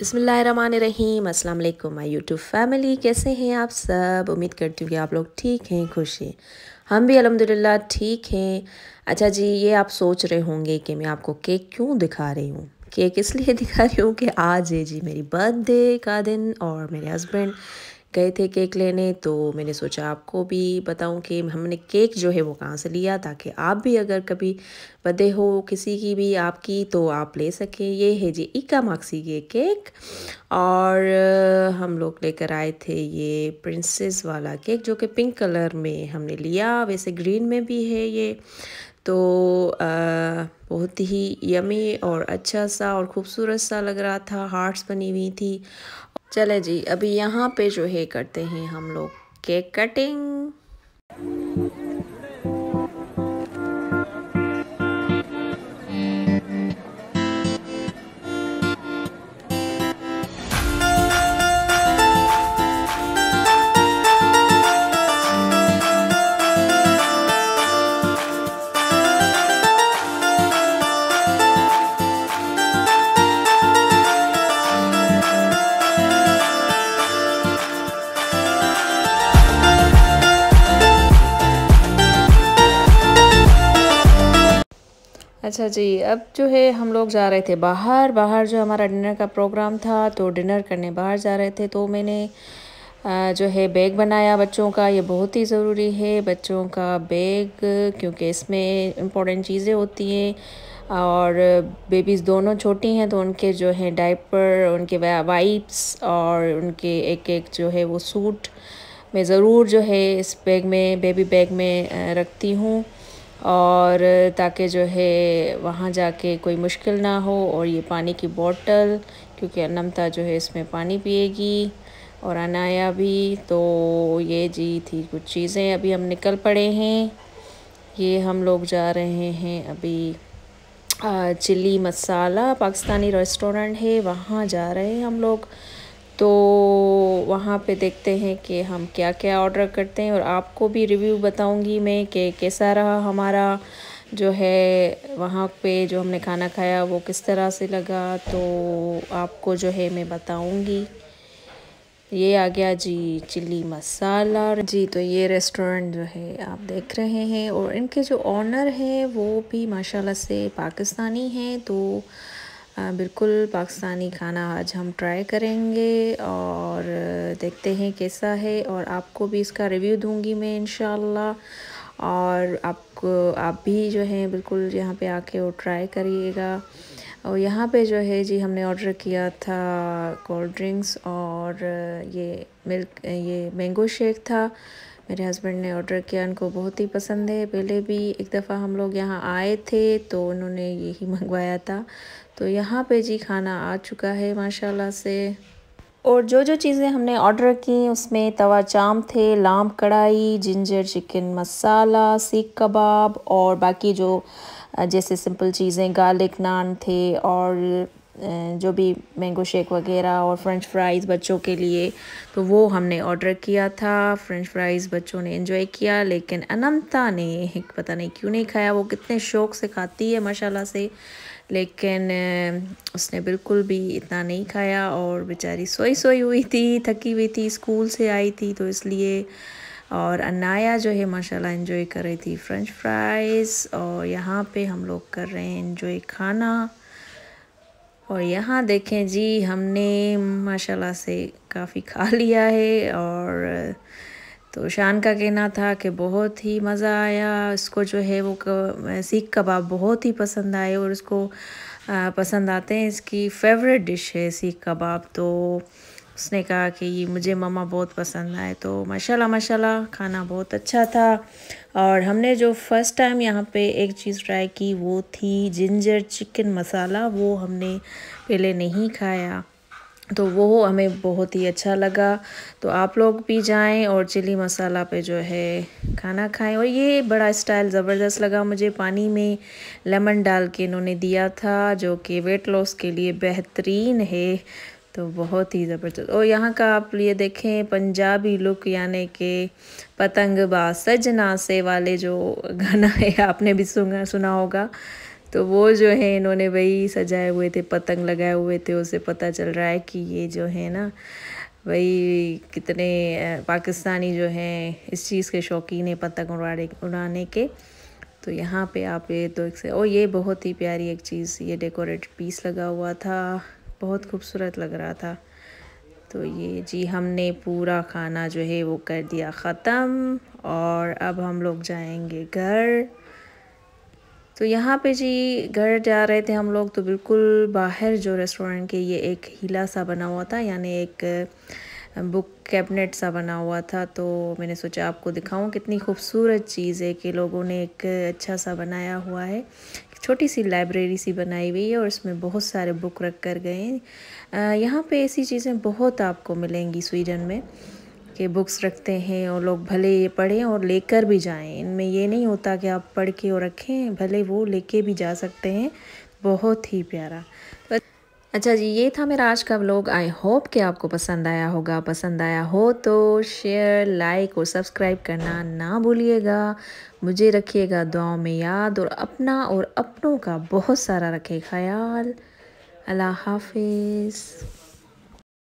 बसमीम अस्सलाम वालेकुम माय यूट्यूब फैमिली कैसे हैं आप सब उम्मीद करती हूँ कि आप लोग ठीक हैं खुश हैं हम भी अलहमदिल्ला ठीक हैं अच्छा जी ये आप सोच रहे होंगे कि मैं आपको केक क्यों दिखा रही हूँ केक इसलिए दिखा रही हूँ कि आज है जी मेरी बर्थडे का दिन और मेरे हस्बैंड गए थे केक लेने तो मैंने सोचा आपको भी बताऊं कि हमने केक जो है वो कहाँ से लिया ताकि आप भी अगर कभी बदे हो किसी की भी आपकी तो आप ले सकें ये है जी इक्का मार्क्सी ये केक और हम लोग लेकर आए थे ये प्रिंसेस वाला केक जो कि पिंक कलर में हमने लिया वैसे ग्रीन में भी है ये तो आ, बहुत ही यमी और अच्छा सा और ख़ूबसूरत सा लग रहा था हार्ट्स बनी हुई थी चले जी अभी यहाँ पे जो है करते हैं हम लोग केक कटिंग अच्छा जी अब जो है हम लोग जा रहे थे बाहर बाहर जो हमारा डिनर का प्रोग्राम था तो डिनर करने बाहर जा रहे थे तो मैंने जो है बैग बनाया बच्चों का ये बहुत ही ज़रूरी है बच्चों का बैग क्योंकि इसमें इम्पोर्टेंट चीज़ें होती हैं और बेबीज़ दोनों छोटी हैं तो उनके जो है डाइपर उनके वाइप्स और उनके एक एक जो है वो सूट मैं ज़रूर जो है इस बैग में बेबी बैग में रखती हूँ और ताकि जो है वहाँ जाके कोई मुश्किल ना हो और ये पानी की बोतल क्योंकि अनमता जो है इसमें पानी पिएगी और अनाया भी तो ये जी थी कुछ चीज़ें अभी हम निकल पड़े हैं ये हम लोग जा रहे हैं अभी चिली मसाला पाकिस्तानी रेस्टोरेंट है वहाँ जा रहे हैं हम लोग तो वहाँ पे देखते हैं कि हम क्या क्या ऑर्डर करते हैं और आपको भी रिव्यू बताऊंगी मैं कि कैसा रहा हमारा जो है वहाँ पे जो हमने खाना खाया वो किस तरह से लगा तो आपको जो है मैं बताऊंगी ये आ गया जी चिल्ली मसाला जी तो ये रेस्टोरेंट जो है आप देख रहे हैं और इनके जो ऑनर हैं वो भी माशाल्लाह से पाकिस्तानी हैं तो बिल्कुल पाकिस्तानी खाना आज हम ट्राई करेंगे और देखते हैं कैसा है और आपको भी इसका रिव्यू दूंगी मैं इन और आपको आप भी जो है बिल्कुल यहाँ पे आके वो ट्राई करिएगा और यहाँ पे जो है जी हमने ऑर्डर किया था कोल्ड ड्रिंक्स और ये मिल्क ये मैंगो शेक था मेरे हस्बैंड ने ऑर्डर किया उनको बहुत ही पसंद है पहले भी एक दफ़ा हम लोग यहाँ आए थे तो उन्होंने यही मंगवाया था तो यहाँ पे जी खाना आ चुका है माशाल्लाह से और जो जो चीज़ें हमने ऑर्डर की उसमें तवा चाम थे लाम कढ़ाई जिंजर चिकन मसाला सीख कबाब और बाकी जो जैसे सिंपल चीज़ें गार्लिक नान थे और जो भी मैंगो शेक वगैरह और फ्रेंच फ्राइज़ बच्चों के लिए तो वो हमने ऑर्डर किया था फ्रेंच फ्राइज़ बच्चों ने एंजॉय किया लेकिन अनमता ने पता नहीं क्यों नहीं खाया वो कितने शौक़ से खाती है माशाल्लाह से लेकिन उसने बिल्कुल भी इतना नहीं खाया और बेचारी सोई सोई हुई थी थकी हुई थी स्कूल से आई थी तो इसलिए और अनाया जो है माशाल्लाह एंजॉय कर रही थी फ्रेंच फ्राइज़ और यहाँ पे हम लोग कर रहे हैं एंजॉय खाना और यहाँ देखें जी हमने माशाल्लाह से काफ़ी खा लिया है और तो शान का कहना था कि बहुत ही मज़ा आया उसको जो है वो सीख कबाब बहुत ही पसंद आए और उसको पसंद आते हैं इसकी फेवरेट डिश है सीख कबाब तो उसने कहा कि ये मुझे ममा बहुत पसंद आए तो माशाल्लाह माशाल्लाह खाना बहुत अच्छा था और हमने जो फ़र्स्ट टाइम यहाँ पे एक चीज़ ट्राई की वो थी जिंजर चिकन मसाला वो हमने पहले नहीं खाया तो वो हमें बहुत ही अच्छा लगा तो आप लोग भी जाएं और चिली मसाला पे जो है खाना खाएं और ये बड़ा स्टाइल ज़बरदस्त लगा मुझे पानी में लेमन डाल के इन्होंने दिया था जो कि वेट लॉस के लिए बेहतरीन है तो बहुत ही ज़बरदस्त और यहाँ का आप ये देखें पंजाबी लुक यानी कि पतंग बा सजना से वाले जो गाना है आपने भी सुना सुना होगा तो वो जो है इन्होंने वही सजाए हुए थे पतंग लगाए हुए थे उसे पता चल रहा है कि ये जो है ना वही कितने पाकिस्तानी जो हैं इस चीज़ के शौकीन है पतंग उड़ाने उड़ाने के तो यहाँ पे आप ये तो एक से ओ ये बहुत ही प्यारी एक चीज़ ये डेकोरेट पीस लगा हुआ था बहुत खूबसूरत लग रहा था तो ये जी हमने पूरा खाना जो है वो कर दिया ख़त्म और अब हम लोग जाएंगे घर तो यहाँ पे जी घर जा रहे थे हम लोग तो बिल्कुल बाहर जो रेस्टोरेंट के ये एक हीला सा बना हुआ था यानी एक बुक कैबिनेट सा बना हुआ था तो मैंने सोचा आपको दिखाऊं कितनी खूबसूरत चीज़ है कि लोगों ने एक अच्छा सा बनाया हुआ है छोटी सी लाइब्रेरी सी बनाई हुई है और उसमें बहुत सारे बुक रख कर गए यहाँ पे ऐसी चीज़ें बहुत आपको मिलेंगी स्वीडन में कि बुक्स रखते हैं और लोग भले ये पढ़ें और लेकर भी जाएं इनमें ये नहीं होता कि आप पढ़ के और रखें भले वो लेके भी जा सकते हैं बहुत ही प्यारा तो अच्छा जी ये था मेरा आज का व्लॉग आई होप कि आपको पसंद आया होगा पसंद आया हो तो शेयर लाइक और सब्सक्राइब करना ना भूलिएगा मुझे रखिएगा दुआओं में याद और अपना और अपनों का बहुत सारा रखे ख्याल अल्लाह हाफिज़